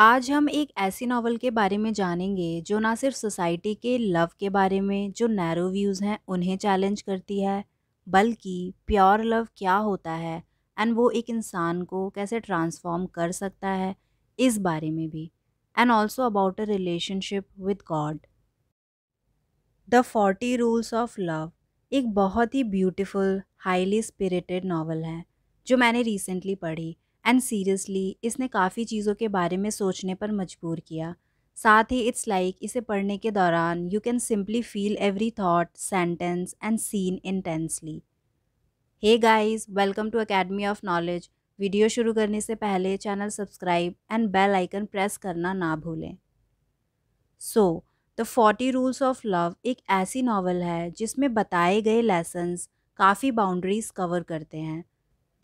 आज हम एक ऐसी नावल के बारे में जानेंगे जो ना सिर्फ सोसाइटी के लव के बारे में जो नैरो व्यूज़ हैं उन्हें चैलेंज करती है बल्कि प्योर लव क्या होता है एंड वो एक इंसान को कैसे ट्रांसफॉर्म कर सकता है इस बारे में भी and also about a relationship with God the forty rules of love एक बहुत ही ब्यूटिफुल हाईली स्पिरिटेड नावल है जो मैंने रिसेंटली पढ़ी एंड सीरियसली इसने काफ़ी चीज़ों के बारे में सोचने पर मजबूर किया साथ ही इट्स लाइक like, इसे पढ़ने के दौरान you can simply feel every thought sentence and scene intensely hey guys welcome to academy of knowledge video शुरू करने से पहले channel subscribe and bell icon press करना ना भूलें so the forty rules of love एक ऐसी नावल है जिसमें बताए गए लेसन्स काफ़ी बाउंड्रीज कवर करते हैं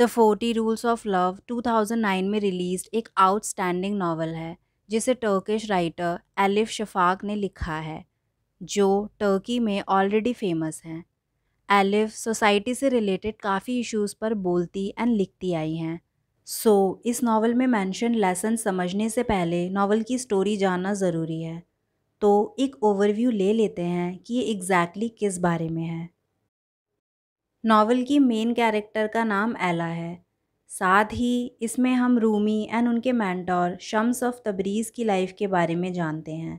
the forty rules of love 2009 में रिलीज एक आउटस्टैंडिंग नावल है जिसे टर्किश राइटर एलिफ शफाक ने लिखा है जो टर्की में ऑलरेडी फेमस हैं एलिफ सोसाइटी से रिलेटेड काफ़ी इश्यूज पर बोलती एंड लिखती आई हैं सो so, इस नावल में मैंशन लेसन समझने से पहले नावल की स्टोरी जानना ज़रूरी है तो एक ओवरव्यू ले लेते हैं कि ये एग्जैक्टली exactly किस बारे में है नावल की मेन कैरेक्टर का नाम एला है साथ ही इसमें हम रूमी एंड उनके मैंटोर शम्स ऑफ तबरीज़ की लाइफ के बारे में जानते हैं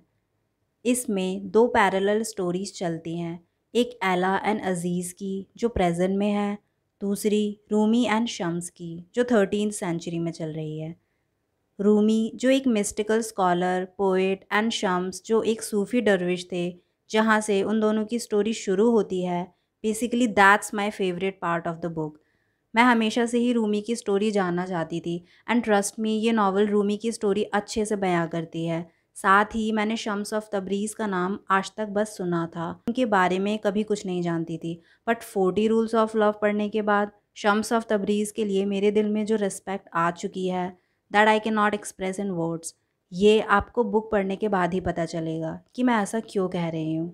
इसमें दो पैरेलल स्टोरीज़ चलती हैं एक एला एंड अज़ीज़ की जो प्रेजेंट में है दूसरी रूमी एंड शम्स की जो थर्टीन सेंचुरी में चल रही है रूमी जो एक mystical scholar poet and Shams जो एक सूफ़ी डरविश थे जहाँ से उन दोनों की स्टोरी शुरू होती है basically that's my favourite part of the book मैं हमेशा से ही रूमी की स्टोरी जानना चाहती थी एंड ट्रस्ट मी ये नावल रूमी की स्टोरी अच्छे से बयां करती है साथ ही मैंने शम्स ऑफ तबरीज़ का नाम आज तक बस सुना था उनके बारे में कभी कुछ नहीं जानती थी but forty rules of love पढ़ने के बाद शम्स ऑफ तबरीज़ के लिए मेरे दिल में जो रिस्पेक्ट आ चुकी है that I can not express in words ये आपको बुक पढ़ने के बाद ही पता चलेगा कि मैं ऐसा क्यों कह रही हूँ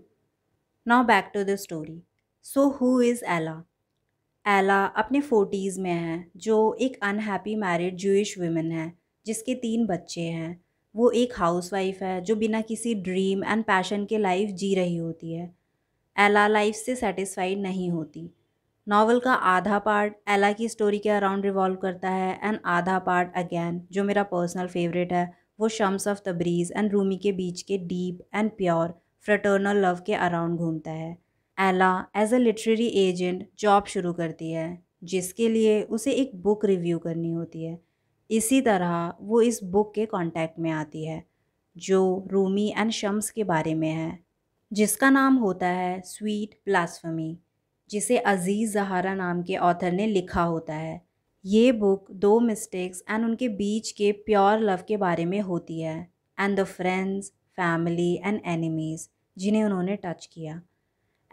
now back to the story so who is Ella Ella अपने फोर्टीज़ में है जो एक अनहैप्पी मैरिड जूश वीमेन है जिसके तीन बच्चे हैं वो एक हाउसवाइफ है जो बिना किसी ड्रीम एंड पैशन के लाइफ जी रही होती है एला लाइफ से सेटिस्फाइड नहीं होती नावल का आधा पार्ट एला की स्टोरी के अराउंड रिवॉल्व करता है एंड आधा पार्ट अगैन जो मेरा पर्सनल फेवरेट है वो Shams of Tabriz and Rumi के बीच के deep and pure fraternal love के अराउंड घूमता है Ella as a literary agent job शुरू करती है जिसके लिए उसे एक बुक रिव्यू करनी होती है इसी तरह वो इस बुक के कांटेक्ट में आती है जो रूमी एंड शम्स के बारे में है जिसका नाम होता है स्वीट ब्लास्फमी जिसे अजीज़ जहारा नाम के ऑथर ने लिखा होता है ये बुक दो मिस्टेक्स एंड उनके बीच के प्योर लव के बारे में होती है and the friends family and enemies जिन्हें उन्होंने टच किया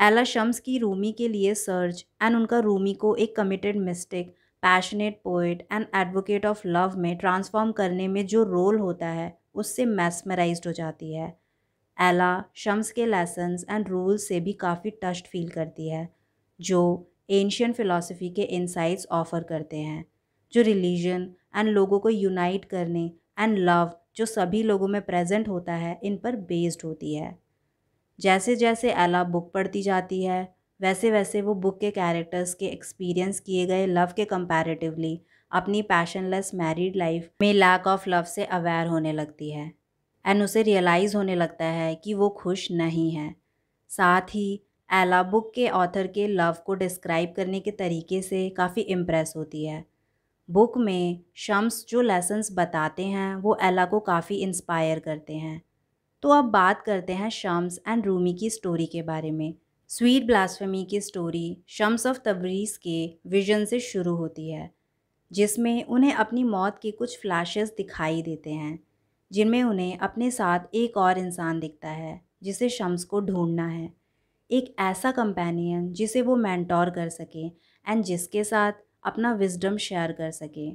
एला शम्स की रूमी के लिए सर्च एंड उनका रूमी को एक committed mystic passionate poet and advocate of love में ट्रांसफॉर्म करने में जो रोल होता है उससे मैसमराइज हो जाती है एला शम्स के लेसन्स एंड रूल से भी काफ़ी टस्ट फील करती है जो एंशियन फ़िलासफ़ी के इनसाइट्स ऑफ़र करते हैं जो रिलीजन एंड लोगों को यूनाइट करने एंड लव जो सभी लोगों में प्रेजेंट होता है इन पर बेस्ड होती है जैसे जैसे एला बुक पढ़ती जाती है वैसे वैसे वो बुक के कैरेक्टर्स के एक्सपीरियंस किए गए लव के कंपैरेटिवली अपनी पैशनलेस मैरिड लाइफ में लैक ऑफ लव से अवेयर होने लगती है एंड उसे रियलाइज़ होने लगता है कि वो खुश नहीं है साथ ही एला बुक के ऑथर के लव को डिस्क्राइब करने के तरीके से काफ़ी इम्प्रेस होती है बुक में शम्स जो लेसन्स बताते हैं वो एला को काफ़ी इंस्पायर करते हैं तो अब बात करते हैं शम्स एंड रूमी की स्टोरी के बारे में स्वीट ब्लास्फेमी की स्टोरी शम्स ऑफ तबरीज़ के विजन से शुरू होती है जिसमें उन्हें अपनी मौत के कुछ फ्लैशेस दिखाई देते हैं जिनमें उन्हें अपने साथ एक और इंसान दिखता है जिसे शम्स को ढूंढना है एक ऐसा कंपेनियन जिसे वो मैंटोर कर सके एंड जिसके साथ अपना विजडम शेयर कर सके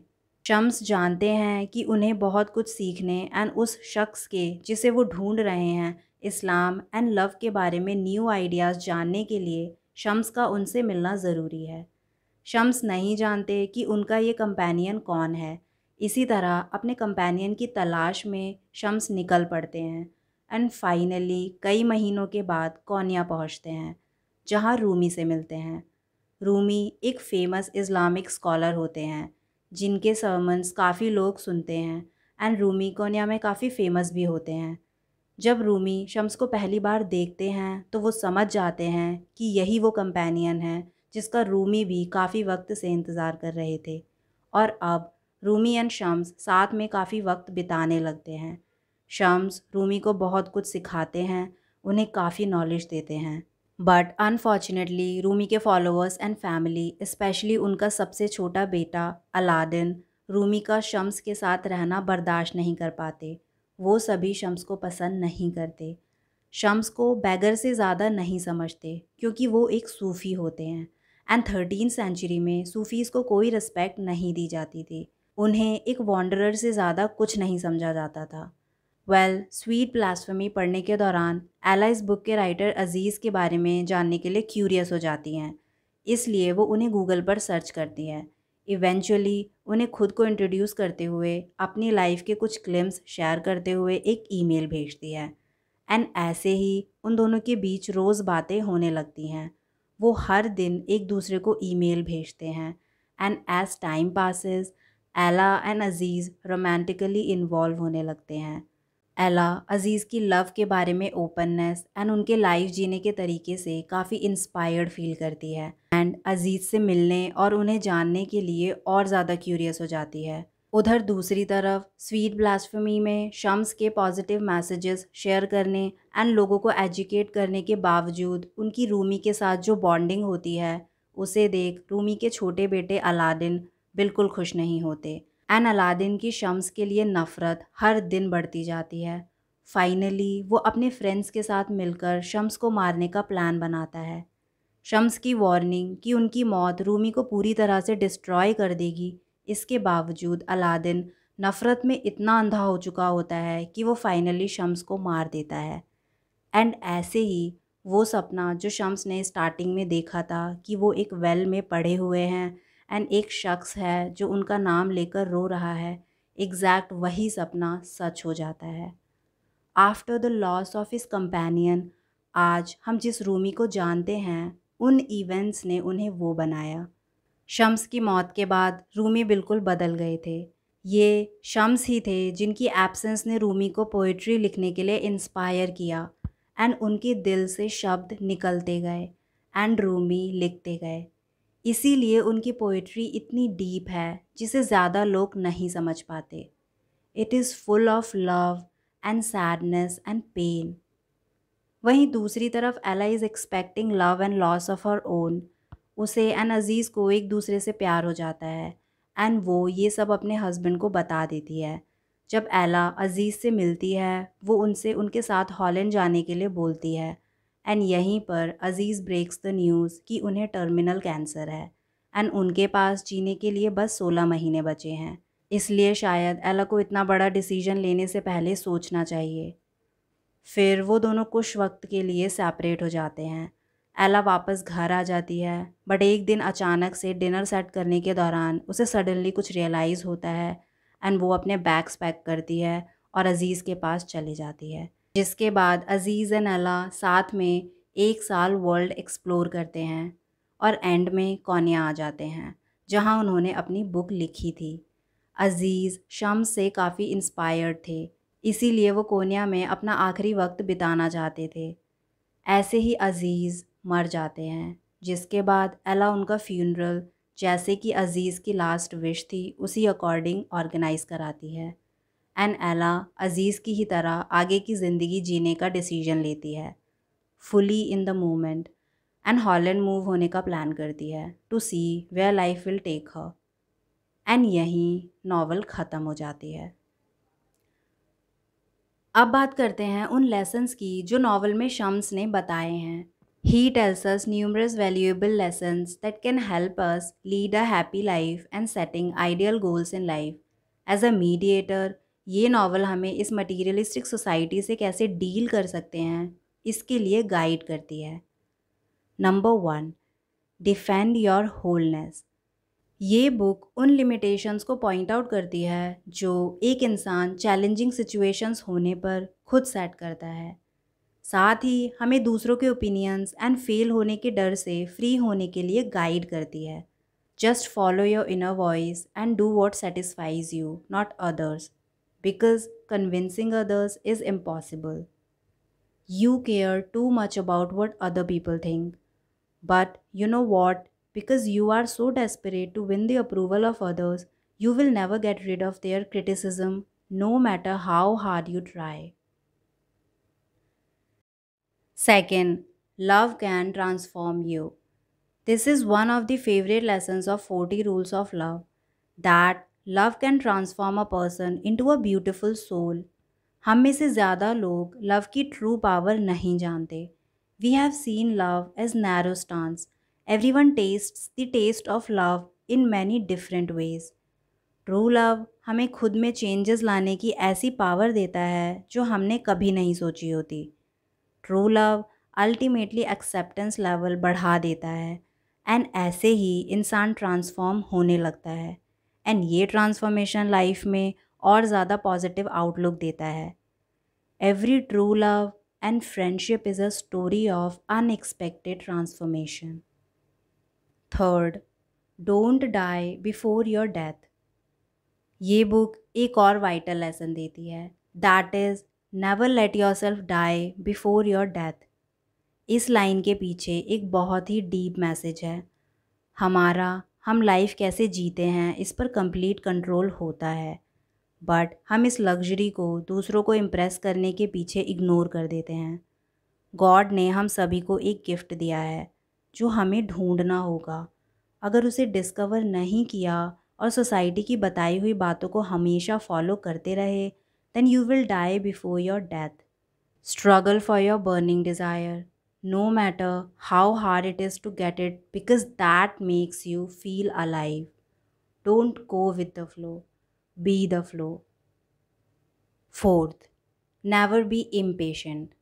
शम्स जानते हैं कि उन्हें बहुत कुछ सीखने एंड उस शख्स के जिसे वो ढूंढ रहे हैं इस्लाम एंड लव के बारे में न्यू आइडियाज़ जानने के लिए शम्स का उनसे मिलना ज़रूरी है शम्स नहीं जानते कि उनका ये कंपेनियन कौन है इसी तरह अपने कंपेनियन की तलाश में शम्स निकल पड़ते हैं एंड फाइनली कई महीनों के बाद कौनिया पहुँचते हैं जहाँ रूमी से मिलते हैं रूमी एक फ़ेमस इस्लामिक स्कॉलर होते हैं जिनके सर्मन्स काफ़ी लोग सुनते हैं एंड रूमी कोनिया में काफ़ी फेमस भी होते हैं जब रूमी शम्स को पहली बार देखते हैं तो वो समझ जाते हैं कि यही वो कंपेनियन है जिसका रूमी भी काफ़ी वक्त से इंतज़ार कर रहे थे और अब रूमी एंड शम्स साथ में काफ़ी वक्त बिताने लगते हैं शम्स रूमी को बहुत कुछ सिखाते हैं उन्हें काफ़ी नॉलेज देते हैं बट अनफॉर्चुनेटली रूमी के फॉलोअर्स एंड फैमिली स्पेशली उनका सबसे छोटा बेटा अलादिन रूमी का शम्स के साथ रहना बर्दाश्त नहीं कर पाते वो सभी शम्स को पसंद नहीं करते शम्स को बैगर से ज़्यादा नहीं समझते क्योंकि वो एक सूफ़ी होते हैं एंड थर्टीन सेंचुरी में सूफ़ीज़ को कोई रिस्पेक्ट नहीं दी जाती थी उन्हें एक वॉन्डर से ज़्यादा कुछ नहीं समझा जाता था वेल स्वीट ब्लास्फमी पढ़ने के दौरान एला इस बुक के राइटर अज़ीज़ के बारे में जानने के लिए क्यूरियस हो जाती हैं इसलिए वो उन्हें गूगल पर सर्च करती हैं इवेंचुअली उन्हें खुद को इंट्रोड्यूस करते हुए अपनी लाइफ के कुछ क्लिम्स शेयर करते हुए एक ईमेल भेजती है एंड ऐसे ही उन दोनों के बीच रोज़ बातें होने लगती हैं वो हर दिन एक दूसरे को ईमेल भेजते हैं and as time passes Ella and Aziz romantically involve होने लगते हैं एला अज़ीज़ की लव के बारे में ओपननेस एंड उनके लाइफ जीने के तरीके से काफ़ी इंस्पायर्ड फील करती है एंड अज़ीज़ से मिलने और उन्हें जानने के लिए और ज़्यादा क्यूरियस हो जाती है उधर दूसरी तरफ स्वीट ब्लास्फमी में शम्स के पॉजिटिव मैसेजेस शेयर करने एंड लोगों को एजुकेट करने के बावजूद उनकी रूमी के साथ जो बॉन्डिंग होती है उसे देख रूमी के छोटे बेटे अलादिन बिल्कुल खुश नहीं होते एंड अलादीन की शम्स के लिए नफ़रत हर दिन बढ़ती जाती है फाइनली वो अपने फ्रेंड्स के साथ मिलकर शम्स को मारने का प्लान बनाता है शम्स की वार्निंग कि उनकी मौत रूमी को पूरी तरह से डिस्ट्रॉय कर देगी इसके बावजूद अलादीन नफ़रत में इतना अंधा हो चुका होता है कि वो फाइनली शम्स को मार देता है एंड ऐसे ही वो सपना जो शम्स ने स्टार्टिंग में देखा था कि वो एक वेल में पड़े हुए हैं एंड एक शख्स है जो उनका नाम लेकर रो रहा है एग्जैक्ट वही सपना सच हो जाता है after the loss of his companion आज हम जिस रूमी को जानते हैं उन इवेंट्स ने उन्हें वो बनाया शम्स की मौत के बाद रूमी बिल्कुल बदल गए थे ये शम्स ही थे जिनकी एब्सेंस ने रूमी को पोइट्री लिखने के लिए इंस्पायर किया एंड उनके दिल से शब्द निकलते गए एंड रूमी लिखते गए इसीलिए उनकी पोइट्री इतनी डीप है जिसे ज़्यादा लोग नहीं समझ पाते it is full of love and sadness and pain वहीं दूसरी तरफ Ella is expecting love and loss of her own उसे एंड अज़ीज़ को एक दूसरे से प्यार हो जाता है एंड वो ये सब अपने हस्बैंड को बता देती है जब एला अजीज़ से मिलती है वो उनसे उनके साथ हॉलैंड जाने के लिए बोलती है एंड यहीं पर अज़ीज़ ब्रेक्स द न्यूज़ कि उन्हें टर्मिनल कैंसर है एंड उनके पास जीने के लिए बस सोलह महीने बचे हैं इसलिए शायद एला को इतना बड़ा डिसीजन लेने से पहले सोचना चाहिए फिर वो दोनों कुछ वक्त के लिए सेपरेट हो जाते हैं एला वापस घर आ जाती है बट एक दिन अचानक से डिनर सेट करने के दौरान उसे सडनली कुछ रियलाइज़ होता है एंड वो अपने बैग्स पैक करती है और अज़ीज़ के पास चली जाती है जिसके बाद अज़ीज़ एंड अला साथ में एक साल वर्ल्ड एक्सप्लोर करते हैं और एंड में कौनिया आ जाते हैं जहां उन्होंने अपनी बुक लिखी थी अज़ीज़ शम्स से काफ़ी इंस्पायर्ड थे इसीलिए वो कोनिया में अपना आखिरी वक्त बिताना चाहते थे ऐसे ही अज़ीज़ मर जाते हैं जिसके बाद अला उनका फ्यूनरल जैसे कि अज़ीज़ की लास्ट विश थी उसी अकॉर्डिंग ऑर्गेनाइज़ कराती है एन एला अज़ीज़ की ही तरह आगे की ज़िंदगी जीने का डिसीजन लेती है fully in the moment and Holland move होने का प्लान करती है to see where life will take her and यहीं नावल ख़त्म हो जाती है अब बात करते हैं उन लेसन्स की जो नावल में शम्स ने बताए हैं he tells us numerous valuable lessons that can help us lead a happy life and setting ideal goals in life as a mediator ये नावल हमें इस मटीरियलिस्टिक सोसाइटी से कैसे डील कर सकते हैं इसके लिए गाइड करती है number one defend your wholeness ये बुक उन लिमिटेशंस को पॉइंट आउट करती है जो एक इंसान चैलेंजिंग सिचुएशंस होने पर खुद सेट करता है साथ ही हमें दूसरों के ओपिनियंस एंड फेल होने के डर से फ्री होने के लिए गाइड करती है just follow your inner voice and do what satisfies you not others because convincing others is impossible. You care too much about what other people think. But you know what? Because you are so desperate to win the approval of others, you will never get rid of their criticism no matter how hard you try. Second, love can transform you. This is one of the favorite lessons of 40 rules of love that love can transform a person into a beautiful soul हम में से ज़्यादा लोग love की true power नहीं जानते we have seen love as narrow stance every one test the test of love in many different ways true love हमें खुद में चेंजेस लाने की ऐसी पावर देता है जो हमने कभी नहीं सोची होती true love ultimately acceptance level बढ़ा देता है एंड ऐसे ही इंसान ट्रांसफॉर्म होने लगता है एंड ये ट्रांसफॉर्मेशन लाइफ में और ज़्यादा पॉजिटिव आउटलुक देता है every true love and friendship is a story of unexpected transformation third don't die before your death ये बुक एक और वाइटल लेसन देती है that is never let your self die before your death इस line के पीछे एक बहुत ही डीप मैसेज है हमारा हम लाइफ कैसे जीते हैं इस पर कंप्लीट कंट्रोल होता है बट हम इस लग्जरी को दूसरों को इम्प्रेस करने के पीछे इग्नोर कर देते हैं गॉड ने हम सभी को एक गिफ्ट दिया है जो हमें ढूंढना होगा अगर उसे डिस्कवर नहीं किया और सोसाइटी की बताई हुई बातों को हमेशा फॉलो करते रहे then you will die before your death struggle for your burning desire no matter how hard it is to get it, because that makes you feel alive. Don't go with the flow, be the flow. Fourth, never be impatient.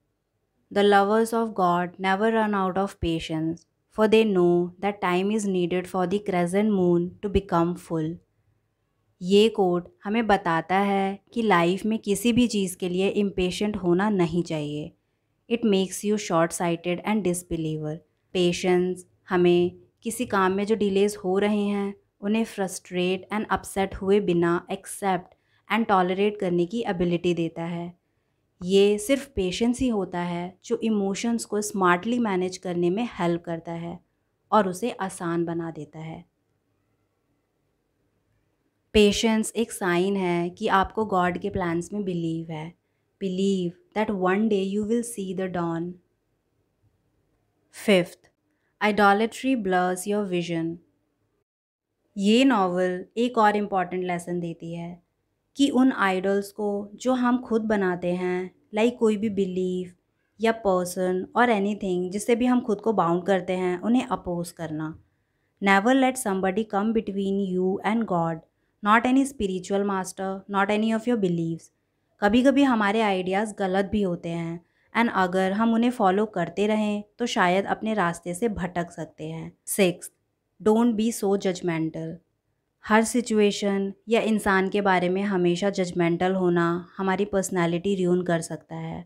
The lovers of God never run out of patience, for they know that time is needed for the crescent moon to become full. ये code हमें बताता है कि life में किसी भी चीज़ के लिए इम्पेशेंट होना नहीं चाहिए it makes you short sighted and disbeliever patience हमें किसी काम में जो डिलेज हो रहे हैं उन्हें फ्रस्ट्रेट एंड अपसेट हुए बिना एक्सेप्ट एंड टॉलरेट करने की एबिलिटी देता है ये सिर्फ पेशेंस ही होता है जो इमोशंस को स्मार्टली मैनेज करने में हेल्प करता है और उसे आसान बना देता है पेशेंस एक साइन है कि आपको गॉड के प्लान्स में बिलीव है Believe that one day you will see the dawn. Fifth, idolatry blurs your vision. ये नावल एक और इम्पॉर्टेंट लेसन देती है कि उन आइडल्स को जो हम खुद बनाते हैं लाइक like कोई भी बिलीव या पर्सन और एनीथिंग जिससे भी हम खुद को बाउंड करते हैं उन्हें अपोज करना never let somebody come between you and God not any spiritual master not any of your beliefs कभी कभी हमारे आइडियाज़ गलत भी होते हैं एंड अगर हम उन्हें फॉलो करते रहें तो शायद अपने रास्ते से भटक सकते हैं six don't be so judgemental हर सिचुएशन या इंसान के बारे में हमेशा जजमेंटल होना हमारी पर्सनैलिटी र्यून कर सकता है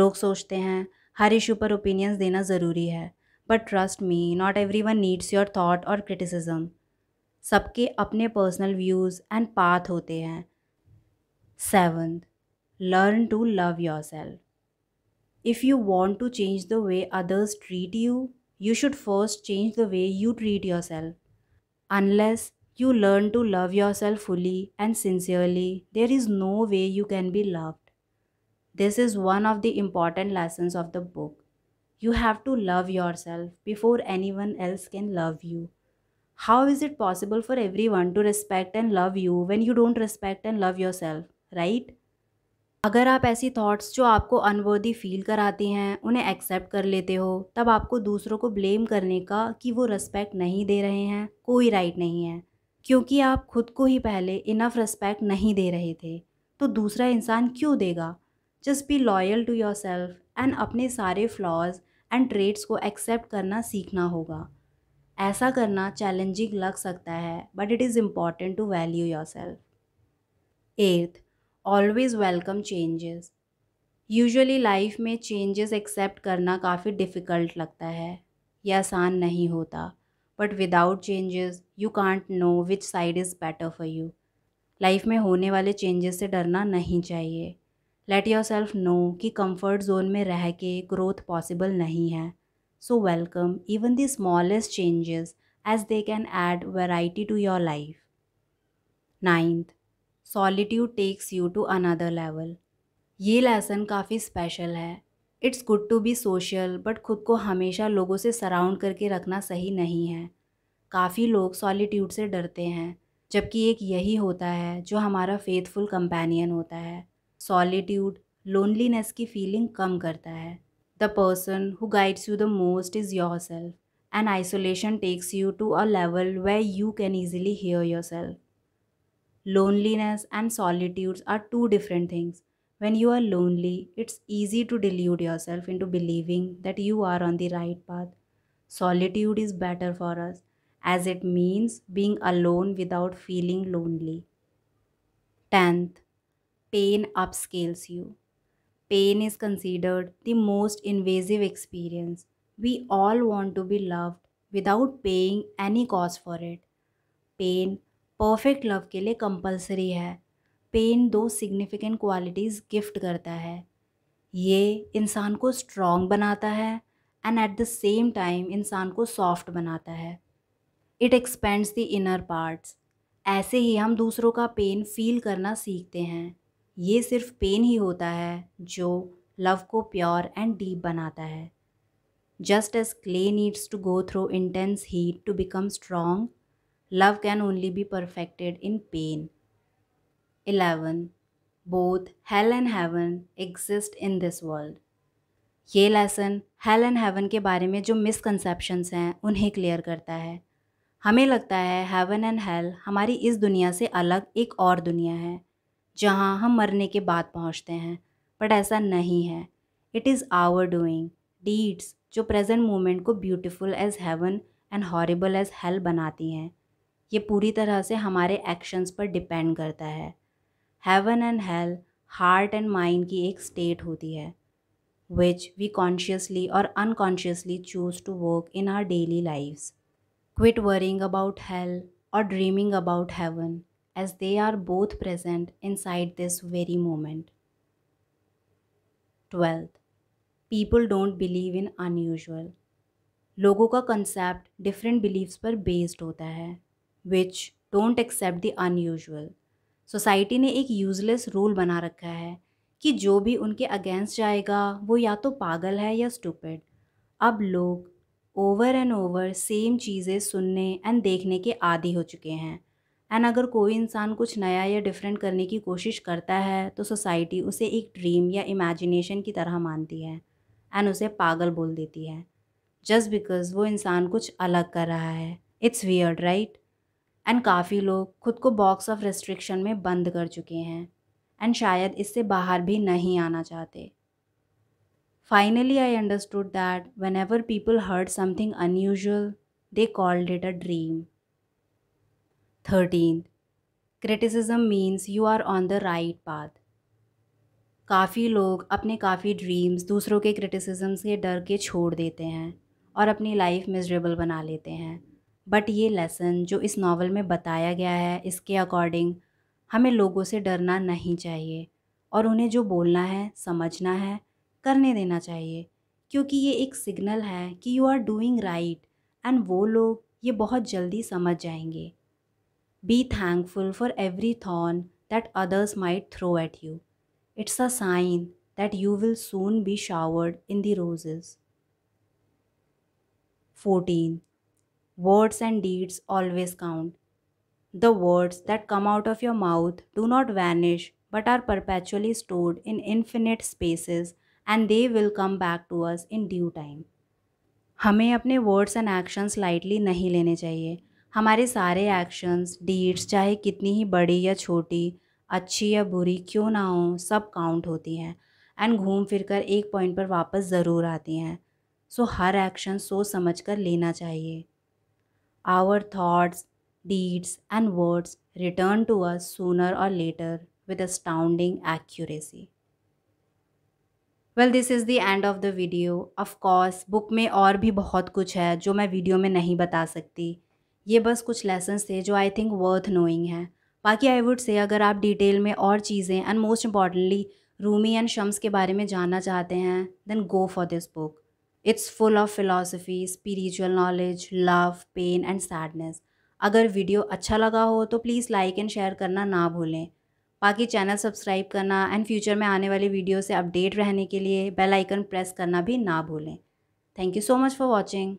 लोग सोचते हैं हर इशू पर ओपिनियंस देना ज़रूरी है but trust me not every one needs your thought और क्रिटिसिज्म सबके अपने पर्सनल व्यूज़ एंड पाथ होते हैं Seventh, learn to love yourself. If you want to change the way others treat you, you should first change the way you treat yourself. Unless you learn to love yourself fully and sincerely, there is no way you can be loved. This is one of the important lessons of the book. You have to love yourself before anyone else can love you. How is it possible for everyone to respect and love you when you don't respect and love yourself? Right अगर आप ऐसी thoughts जो आपको unworthy feel कराती हैं उन्हें accept कर लेते हो तब आपको दूसरों को ब्लेम करने का कि वो रिस्पेक्ट नहीं दे रहे हैं कोई राइट नहीं है क्योंकि आप खुद को ही पहले इनफ रिस्पेक्ट नहीं दे रहे थे तो दूसरा इंसान क्यों देगा just be loyal to your self and अपने सारे फ्लॉज एंड ट्रेड्स को एक्सेप्ट करना सीखना होगा ऐसा करना चैलेंजिंग लग सकता है but it is important to value your self eighth always welcome changes usually life में चेंजेस एक्सेप्ट करना काफ़ी डिफ़िकल्ट लगता है या आसान नहीं होता but without changes you can't know which side is better for you life में होने वाले चेंजेस से डरना नहीं चाहिए लेट योर सेल्फ नो कि कंफर्ट जोन में रह के ग्रोथ पॉसिबल नहीं है so welcome even the smallest changes as they can add variety to your life ninth solitude takes you to another level ये लेसन काफ़ी स्पेशल है it's good to be social but खुद को हमेशा लोगों से सराउंड करके रखना सही नहीं है काफ़ी लोग सॉलिट्यूड से डरते हैं जबकि एक यही होता है जो हमारा फेथफुल कंपेनियन होता है सॉलिट्यूड लोनलीनेस की फीलिंग कम करता है the person who guides you the most is your self and isolation takes you to a level where you can easily hear your self loneliness and solitudes are two different things. When you are lonely, it's easy to delude yourself into believing that you are on the right path. Solitude is better for us as it means being alone without feeling lonely. 10th, pain upscales you. Pain is considered the most invasive experience. We all want to be loved without paying any cost for it. Pain perfect love के लिए compulsory है pen दो significant qualities gift करता है ये इंसान को strong बनाता है and at the same time इंसान को सॉफ्ट बनाता है it expands the inner parts ऐसे ही हम दूसरों का पेन फील करना सीखते हैं ये सिर्फ पेन ही होता है जो लव को प्योर एंड डीप बनाता है just as clay needs to go through intense heat to become strong love can only be perfected in pain eleven both hell and heaven exist in this world ये lesson hell and heaven के बारे में जो misconceptions हैं उन्हें clear करता है हमें लगता है हेवन एंड हेल हमारी इस दुनिया से अलग एक और दुनिया है जहाँ हम मरने के बाद पहुँचते हैं बट ऐसा नहीं है it is our doing deeds जो प्रेजेंट मोमेंट को beautiful as heaven and horrible as hell बनाती हैं ये पूरी तरह से हमारे एक्शंस पर डिपेंड करता है heaven and hell heart and mind की एक स्टेट होती है विच वी कॉन्शियसली और unconsciously choose to work in our daily life quit worrying about hell और dreaming about heaven as they are both present inside this very moment twelfth people don't believe in unusual लोगों का concept different beliefs पर based होता है which don't accept the unusual society ने एक useless rule बना रखा है कि जो भी उनके अगेंस्ट जाएगा वो या तो पागल है या स्टूपिड अब लोग ओवर एंड ओवर सेम चीज़ें सुनने एंड देखने के आदि हो चुके हैं एंड अगर कोई इंसान कुछ नया या डिफरेंट करने की कोशिश करता है तो सोसाइटी उसे एक ड्रीम या इमेजिनेशन की तरह मानती है एंड उसे पागल बोल देती है जस्ट बिकॉज वो इंसान कुछ अलग कर रहा है इट्स वियर्ड राइट एंड काफ़ी लोग खुद को बॉक्स ऑफ रेस्ट्रिक्शन में बंद कर चुके हैं एंड शायद इससे बाहर भी नहीं आना चाहते finally I understood that whenever people heard something unusual they called it a dream thirteen criticism means you are on the right path काफ़ी लोग अपने काफ़ी ड्रीम्स दूसरों के क्रिटिसिज्म से डर के छोड़ देते हैं और अपनी लाइफ मिजरेबल बना लेते हैं बट ये लेसन जो इस नावल में बताया गया है इसके अकॉर्डिंग हमें लोगों से डरना नहीं चाहिए और उन्हें जो बोलना है समझना है करने देना चाहिए क्योंकि ये एक सिग्नल है कि you are doing right and वो लोग ये बहुत जल्दी समझ जाएंगे be thankful for every thorn that others might throw at you it's a sign that you will soon be showered in the roses fourteen Words and deeds always count. The words that come out of your mouth do not vanish but are perpetually stored in infinite spaces and they will come back to us in due time. हमें अपने words and actions lightly नहीं लेने चाहिए हमारे सारे actions deeds चाहे कितनी ही बड़ी या छोटी अच्छी या बुरी क्यों ना हो सब काउंट होती हैं एंड घूम फिर कर एक पॉइंट पर वापस ज़रूर आती हैं सो so, हर एक्शन सोच समझ कर लेना चाहिए our thoughts, deeds, and words return to us sooner or later with astounding accuracy. Well this is the end of the video of course book में और भी बहुत कुछ है जो मैं वीडियो में नहीं बता सकती ये बस कुछ लेसन्स थे जो आई थिंक वर्थ नोइंग है बाकी आई वुड से अगर आप डिटेल में और चीज़ें and most importantly Rumi and Shams के बारे में जानना चाहते हैं then go for this book it's full of philosophy spiritual knowledge love pain and sadness अगर वीडियो अच्छा लगा हो तो प्लीज़ लाइक एंड शेयर करना ना भूलें बाकी चैनल सब्सक्राइब करना एंड फ्यूचर में आने वाली वीडियो से अपडेट रहने के लिए बेल आइकन प्रेस करना भी ना भूलें thank you so much for watching